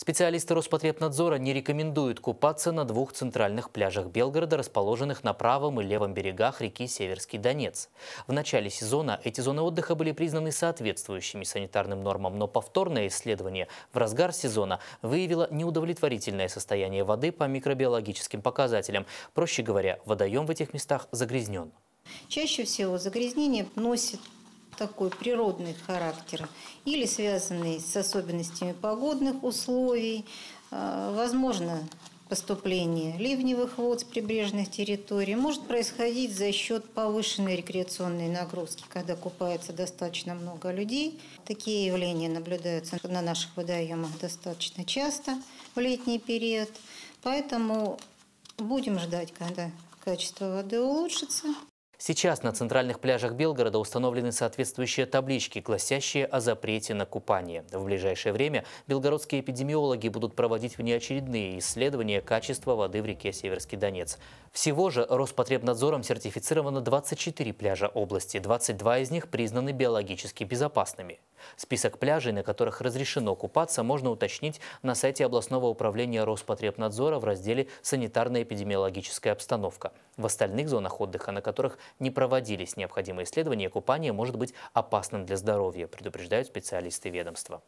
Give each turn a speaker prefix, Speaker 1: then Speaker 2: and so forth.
Speaker 1: Специалисты Роспотребнадзора не рекомендуют купаться на двух центральных пляжах Белгорода, расположенных на правом и левом берегах реки Северский Донец. В начале сезона эти зоны отдыха были признаны соответствующими санитарным нормам, но повторное исследование в разгар сезона выявило неудовлетворительное состояние воды по микробиологическим показателям. Проще говоря, водоем в этих местах загрязнен.
Speaker 2: Чаще всего загрязнение носит такой природный характер или связанный с особенностями погодных условий, э, возможно, поступление ливневых вод с прибрежных территорий может происходить за счет повышенной рекреационной нагрузки, когда купается достаточно много людей. Такие явления наблюдаются на наших водоемах достаточно часто в летний период. Поэтому будем ждать, когда качество воды улучшится,
Speaker 1: Сейчас на центральных пляжах Белгорода установлены соответствующие таблички, гласящие о запрете на купание. В ближайшее время белгородские эпидемиологи будут проводить внеочередные исследования качества воды в реке Северский Донец. Всего же Роспотребнадзором сертифицировано 24 пляжа области, 22 из них признаны биологически безопасными. Список пляжей, на которых разрешено купаться, можно уточнить на сайте областного управления Роспотребнадзора в разделе «Санитарно-эпидемиологическая обстановка». В остальных зонах отдыха, на которых не проводились необходимые исследования, купание может быть опасным для здоровья, предупреждают специалисты ведомства.